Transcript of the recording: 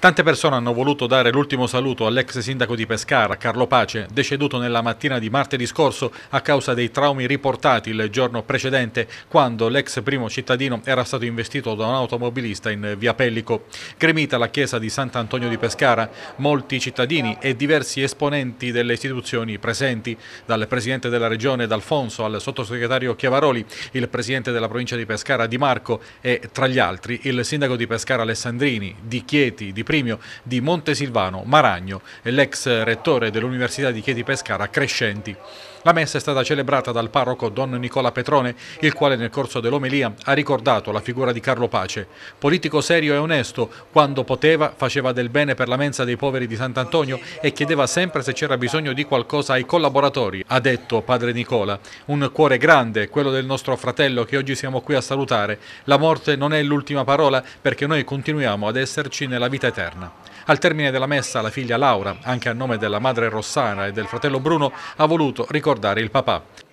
Tante persone hanno voluto dare l'ultimo saluto all'ex sindaco di Pescara, Carlo Pace, deceduto nella mattina di martedì scorso a causa dei traumi riportati il giorno precedente quando l'ex primo cittadino era stato investito da un automobilista in via Pellico. Gremita la chiesa di Sant'Antonio di Pescara, molti cittadini e diversi esponenti delle istituzioni presenti, dal presidente della regione D'Alfonso al sottosegretario Chiavaroli, il presidente della provincia di Pescara Di Marco e tra gli altri il sindaco di Pescara Alessandrini, di Chieti, di premio di Montesilvano, Maragno e l'ex rettore dell'Università di Chieti Pescara Crescenti. La messa è stata celebrata dal parroco Don Nicola Petrone, il quale nel corso dell'omelia ha ricordato la figura di Carlo Pace. Politico serio e onesto, quando poteva faceva del bene per la mensa dei poveri di Sant'Antonio e chiedeva sempre se c'era bisogno di qualcosa ai collaboratori, ha detto padre Nicola. Un cuore grande, quello del nostro fratello che oggi siamo qui a salutare. La morte non è l'ultima parola perché noi continuiamo ad esserci nella vita eterna materna. Al termine della messa la figlia Laura, anche a nome della madre Rossana e del fratello Bruno, ha voluto ricordare il papà.